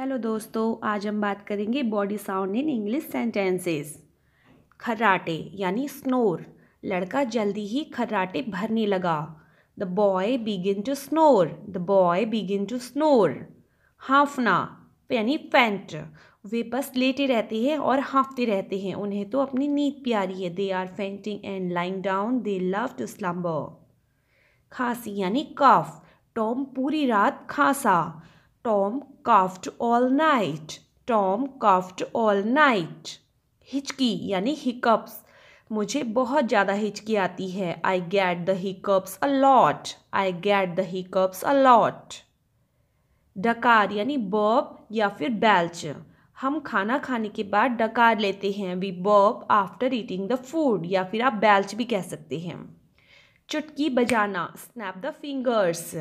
Hello दोस्तों आज हम बात करेंगे body sound in English sentences खर्राटे यानी स्नोर लड़का जल्दी ही खर्राटे भरने लगा the boy begin to snore the boy begin to snore हाँफना यानी फेंट वे बस लेटे रहते हैं और हाँफते रहते हैं उन्हें तो अपनी नींद प्यारी है they are fainting and lying down they love to slumber खांसी यानी कफ टॉम पूरी रात खांसा Tom coughed all night Tom coughed all night हिचकी यानी हिकअप्स मुझे बहुत ज़्यादा हिचकी आती है I get the hiccups a lot I get the hiccups a lot डकार यानी बॉब या फिर बैल्च हम खाना खाने के बाद डकार लेते हैं वी बॉब आफ्टर ईटिंग द फूड या फिर आप बैल्च भी कह सकते हैं चुटकी बजाना स्नैप द फिंगर्स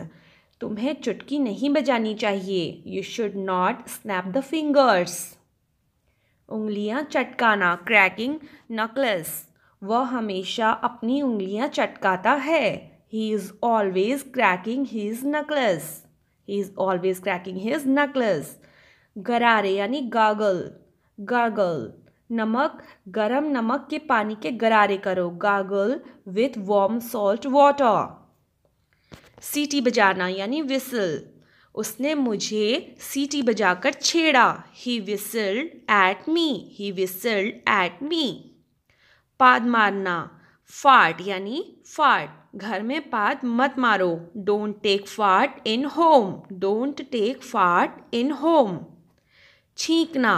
तुम्हें चुटकी नहीं बजानी चाहिए you should not snap the fingers उंगलियां चटकाना क्रैकिंग नकलस वह हमेशा अपनी उंगलियां चटकाता है he is always cracking his knuckles he is always cracking his knuckles गरारे यानी गागल गागल नमक गरम नमक के पानी के गरारे करो gargle with warm salt water सीटी बजाना यानी विसल उसने मुझे सीटी बजाकर छेड़ा he whistled at me he whistled at me पाद मारना फाट यानी फाट घर में पाद मत मारो डोंट टेक फाट इन होम डोंट टेक फाट इन होम छींकना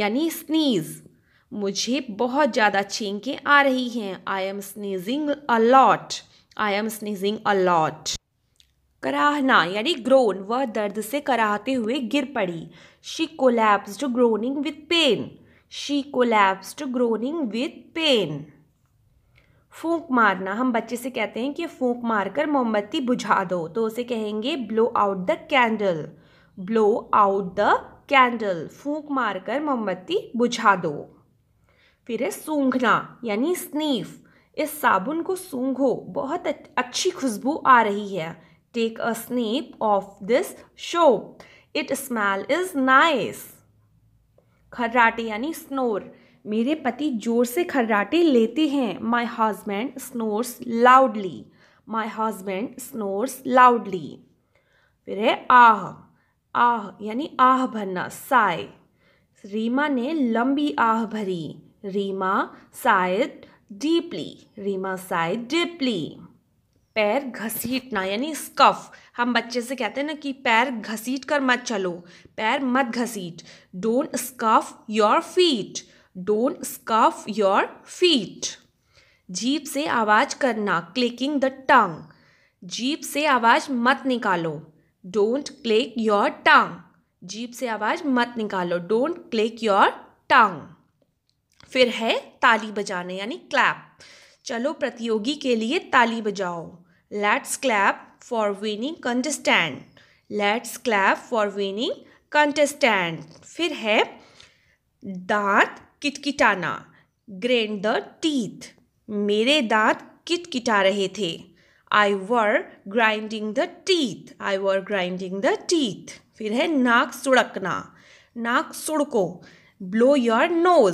यानी स्नीज मुझे बहुत ज़्यादा छींकें आ रही हैं I am sneezing a lot I am sneezing a lot कराहना यानी ग्रोन वह दर्द से कराहते हुए गिर पड़ी she collapsed groaning with pain she collapsed groaning with pain फूंक मारना हम बच्चे से कहते हैं कि फूंक मारकर मोमबत्ती बुझा दो तो उसे कहेंगे blow out the candle blow out the candle फूंक मारकर मोमबत्ती बुझा दो फिर है सूंघना यानी स्नीफ इस साबुन को सूंघो बहुत अच्छी खुशबू आ रही है Take a sniff of this show It smell is nice. खर्राटे यानी स्नोर मेरे पति जोर से खर्राटे लेते हैं my husband snores loudly my husband snores loudly फिर है आह आह यानी आह भरना साय रीमा ने लंबी आह भरी Reema sighed deeply Reema sighed deeply पैर घसीटना यानी स्कफ हम बच्चे से कहते हैं ना कि पैर घसीट कर मत चलो पैर मत घसीट don't scuff your feet don't scuff your feet जीप से आवाज़ करना क्लिकिंग द टंग जीप से आवाज़ मत निकालो डोंट क्लिक योर टंग जीप से आवाज़ मत निकालो डोंट क्लिक योर टंग फिर है ताली बजाने यानी क्लैप चलो प्रतियोगी के लिए ताली बजाओ let's clap for winning contestant let's clap for winning contestant फिर है दांत किटकिटाना ग्रेंड द टीथ मेरे दांत किटकिटा रहे थे I were grinding the teeth I were grinding the teeth फिर है नाक सुड़कना नाक सुड़को ब्लो योर नोज